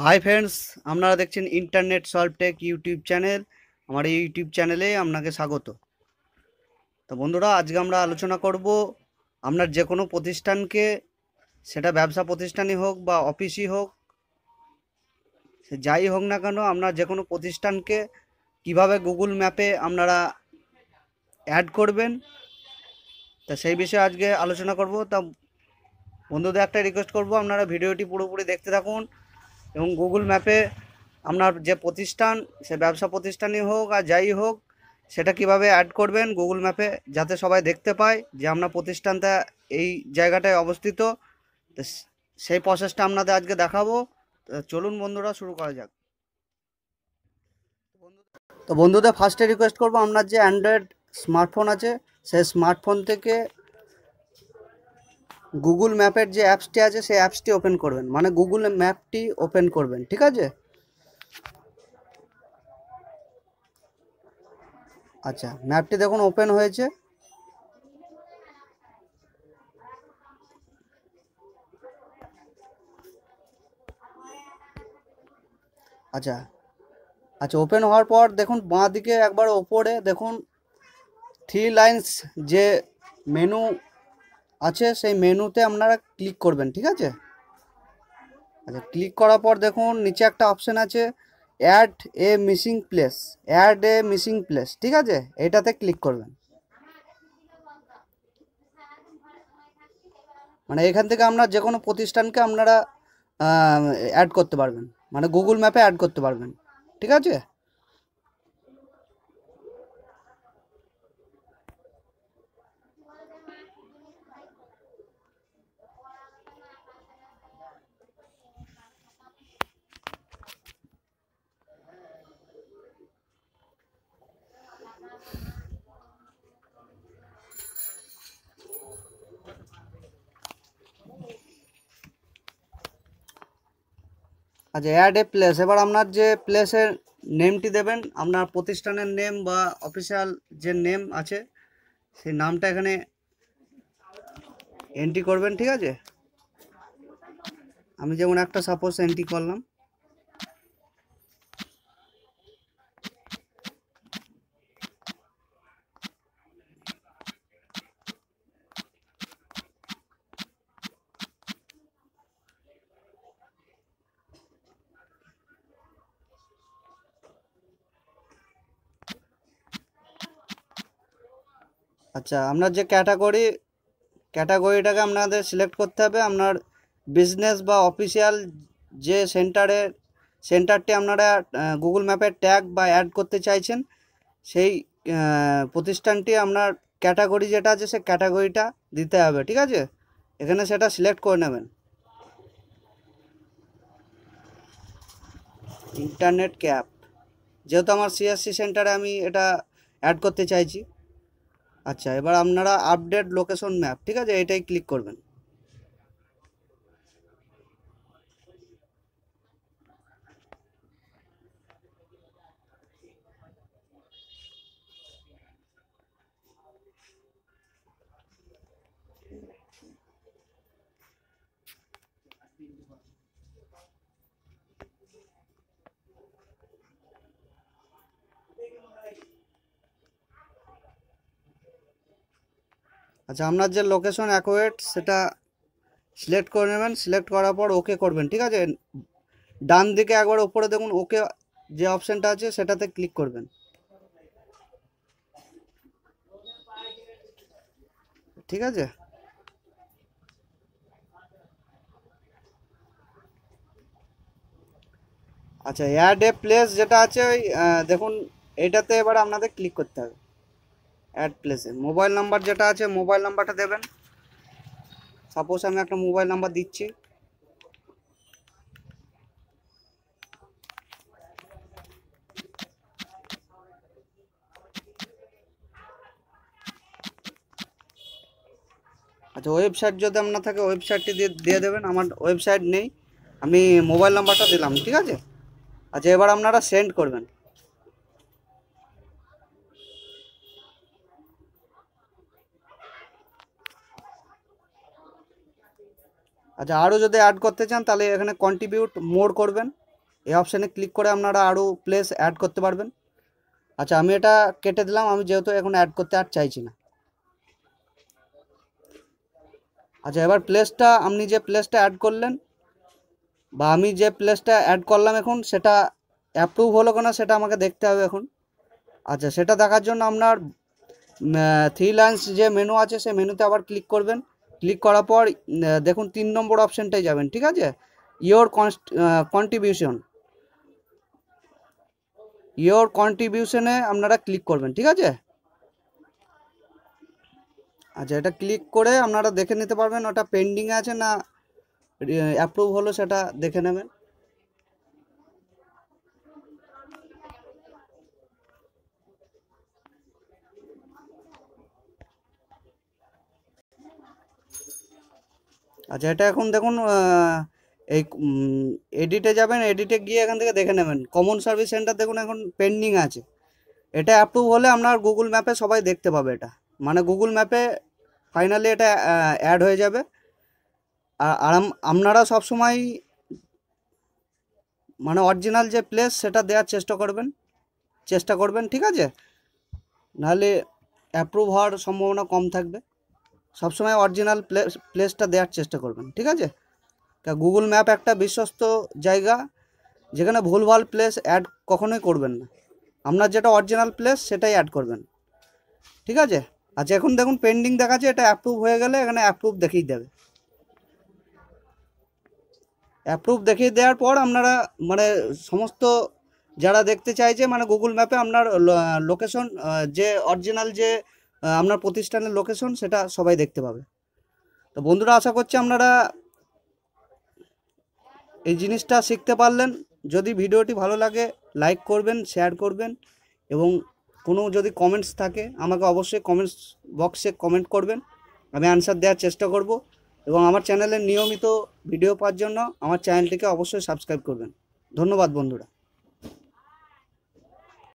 hi friends আপনারা দেখছেন internet সলভটেক YouTube channel আমার এই ইউটিউব চ্যানেলে আপনাকে স্বাগত তো বন্ধুরা আজকে আমরা আলোচনা করব আপনার যে কোনো প্রতিষ্ঠানকে সেটা ব্যবসা প্রতিষ্ঠানই হোক বা অফিসই হোক সে যাই হোক না কেন আপনার যে কোনো প্রতিষ্ঠানকে কিভাবে গুগল ম্যাপে আপনারা অ্যাড করবেন তা সেই বিষয়ে আজকে আলোচনা করব তা বন্ধুদের একটা রিকোয়েস্ট করব আপনারা ভিডিওটি পুরোপুরি দেখতে থাকুন এবং গুগল ম্যাপে আপনার যে প্রতিষ্ঠান সে ব্যবসা প্রতিষ্ঠানই হোক আর যাই হোক সেটা কিভাবে অ্যাড করবেন গুগল ম্যাপে যাতে সবাই দেখতে পায় যে আপনার প্রতিষ্ঠানটা এই জায়গাটায় অবস্থিত তো সেই প্রসেসটা আপনাদের আজকে দেখাবো চলুন বন্ধুরা শুরু করা যাক তো বন্ধুদের ফার্স্টে রিকোয়েস্ট করবো আপনার যে অ্যান্ড্রয়েড স্মার্টফোন আছে সেই স্মার্টফোন থেকে গুগল ম্যাপের যে অ্যাপসটি আছে সেই অ্যাপসটি ওপেন করবেন মানে গুগল ম্যাপটি ওপেন করবেন ঠিক আছে আচ্ছা ম্যাপটি দেখুন ওপেন হয়েছে আচ্ছা আচ্ছা ওপেন হওয়ার পর দেখুন বাঁদিকে একবার ওপরে দেখুন থ্রি লাইন্স যে মেনু আছে সেই মেনুতে আপনারা ক্লিক করবেন ঠিক আছে আচ্ছা ক্লিক করার পর দেখুন নিচে একটা অপশান আছে add a missing place add a missing place ঠিক আছে এটাতে ক্লিক করবেন মানে এখান থেকে আপনার যে কোনো প্রতিষ্ঠানকে আপনারা অ্যাড করতে পারবেন মানে গুগল ম্যাপে অ্যাড করতে পারবেন ঠিক আছে আচ্ছা অ্যাড এ প্লেস এবার আপনার যে প্লেসের নেমটি দেবেন আপনার প্রতিষ্ঠানের নেম বা অফিসিয়াল যে নেম আছে সেই নামটা এখানে এন্ট্রি করবেন ঠিক আছে আমি যেমন একটা সাপোজ এন্ট্রি করলাম আচ্ছা আপনার যে ক্যাটাগরি ক্যাটাগরিটাকে আপনাদের সিলেক্ট করতে হবে আপনার বিজনেস বা অফিসিয়াল যে সেন্টারে সেন্টারটি আপনারা গুগল ম্যাপে ট্যাগ বা অ্যাড করতে চাইছেন সেই প্রতিষ্ঠানটি আপনার ক্যাটাগরি যেটা আছে সে ক্যাটাগরিটা দিতে হবে ঠিক আছে এখানে সেটা সিলেক্ট করে নেবেন ইন্টারনেট ক্যাপ যেহেতু আমার সিএসসি সেন্টারে আমি এটা অ্যাড করতে চাইছি আচ্ছা এবার আপনারা আপডেট লোকেশন ম্যাপ ঠিক আছে এটাই ক্লিক করবেন আচ্ছা আপনার যে লোকেশন অ্যাকোয়েট সেটা সিলেক্ট করে নেবেন সিলেক্ট করার পর ওকে করবেন ঠিক আছে ডান দিকে একবার ওপরে দেখুন ওকে যে অপশানটা আছে সেটাতে ক্লিক করবেন ঠিক আছে আচ্ছা অ্যাড এ প্লেস যেটা আছে ওই দেখুন এটাতে এবার আপনাদের ক্লিক করতে হবে অ্যাড প্লেসে মোবাইল নাম্বার যেটা আছে মোবাইল নাম্বারটা দেবেন সাপোজ আমি একটা মোবাইল নাম্বার দিচ্ছি আচ্ছা ওয়েবসাইট যদি আপনার থাকে ওয়েবসাইটটি দিয়ে দিয়ে দেবেন আমার ওয়েবসাইট নেই আমি মোবাইল নাম্বারটা দিলাম ঠিক আছে আচ্ছা এবার আপনারা সেন্ড করবেন আচ্ছা আরও যদি অ্যাড করতে চান তাহলে এখানে কন্ট্রিবিউট মোর করবেন এই অপশানে ক্লিক করে আপনারা আরও প্লেস অ্যাড করতে পারবেন আচ্ছা আমি এটা কেটে দিলাম আমি যেহেতু এখন অ্যাড করতে আর চাইছি না আচ্ছা এবার প্লেসটা আপনি যে প্লেসটা অ্যাড করলেন বা আমি যে প্লেসটা অ্যাড করলাম এখন সেটা অ্যাপ্রুভ হলো কিনা সেটা আমাকে দেখতে হবে এখন আচ্ছা সেটা দেখার জন্য আপনার থ্রি লাইন্স যে মেনু আছে সে মেনুতে আবার ক্লিক করবেন ক্লিক করার পর দেখুন তিন নম্বর অপশানটাই যাবেন ঠিক আছে ইয়োর কন্ট্রিবিউশন ইয়োর কন্ট্রিবিউশনে আপনারা ক্লিক করবেন ঠিক আছে আচ্ছা এটা ক্লিক করে আপনারা দেখে নিতে পারবেন ওটা পেন্ডিং আছে না অ্যাপ্রুভ হলো সেটা দেখে নেবেন আচ্ছা এটা এখন দেখুন এই এডিটে যাবেন এডিটে গিয়ে এখান থেকে দেখে নেবেন কমন সার্ভিস সেন্টার দেখুন এখন পেন্ডিং আছে এটা অ্যাপ্রুভ হলে আপনার গুগল ম্যাপে সবাই দেখতে পাবে এটা মানে গুগল ম্যাপে ফাইনালি এটা অ্যাড হয়ে যাবে আর আপনারা সবসময় মানে অরিজিনাল যে প্লেস সেটা দেওয়ার চেষ্টা করবেন চেষ্টা করবেন ঠিক আছে নাহলে অ্যাপ্রুভ হওয়ার সম্ভাবনা কম থাকবে সবসময় অরিজিনাল প্লেস প্লেসটা দেওয়ার চেষ্টা করবেন ঠিক আছে গুগল ম্যাপ একটা বিশ্বস্ত জায়গা যেখানে ভুলভাল প্লেস অ্যাড কখনোই করবেন না আপনার যেটা অরিজিনাল প্লেস সেটাই অ্যাড করবেন ঠিক আছে আচ্ছা এখন দেখুন পেন্ডিং দেখাচ্ছে এটা অ্যাপ্রুভ হয়ে গেলে এখানে অ্যাপ্রুভ দেখিয়ে দেবে অ্যাপ্রুভ দেখিয়ে দেওয়ার পর আপনারা মানে সমস্ত যারা দেখতে চাইছে মানে গুগল ম্যাপে আপনার লোকেশন যে অরিজিনাল যে আপনার প্রতিষ্ঠানের লোকেশন সেটা সবাই দেখতে পাবে তো বন্ধুরা আশা করছি আপনারা এই জিনিসটা শিখতে পারলেন যদি ভিডিওটি ভালো লাগে লাইক করবেন শেয়ার করবেন এবং কোনো যদি কমেন্টস থাকে আমাকে অবশ্যই কমেন্টস বক্সে কমেন্ট করবেন আমি অ্যানসার দেওয়ার চেষ্টা করব এবং আমার চ্যানেলের নিয়মিত ভিডিও পাওয়ার জন্য আমার চ্যানেলটিকে অবশ্যই সাবস্ক্রাইব করবেন ধন্যবাদ বন্ধুরা